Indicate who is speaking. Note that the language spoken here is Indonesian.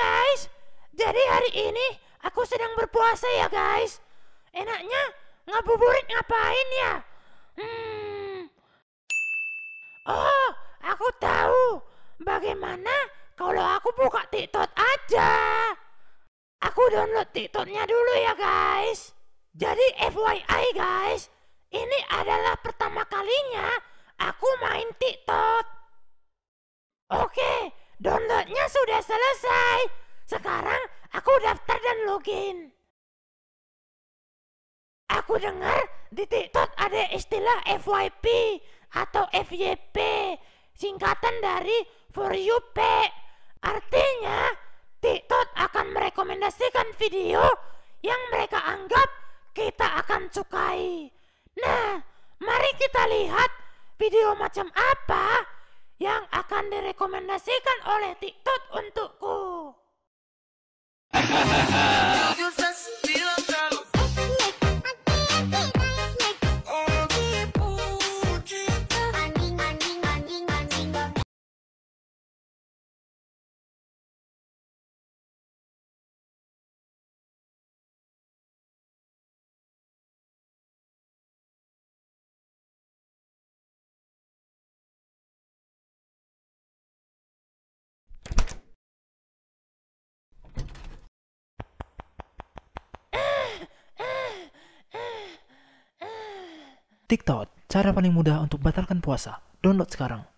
Speaker 1: guys, jadi hari ini aku sedang berpuasa ya guys. Enaknya ngabuburit ngapain ya? Hmm. Oh, aku tahu. Bagaimana kalau aku buka TikTok aja? Aku download TikToknya dulu ya guys. Jadi FYI guys, ini adalah pertama kalinya aku main TikTok. Oke, okay, Proyeknya sudah selesai. Sekarang aku daftar dan login. Aku dengar di TikTok ada istilah FYP atau FYP, singkatan dari For You Pay. Artinya, TikTok akan merekomendasikan video yang mereka anggap kita akan sukai. Nah, mari kita lihat video macam apa yang akan direkomendasikan oleh TikTok untukku.
Speaker 2: TikTok, cara paling mudah untuk batalkan puasa. Download sekarang.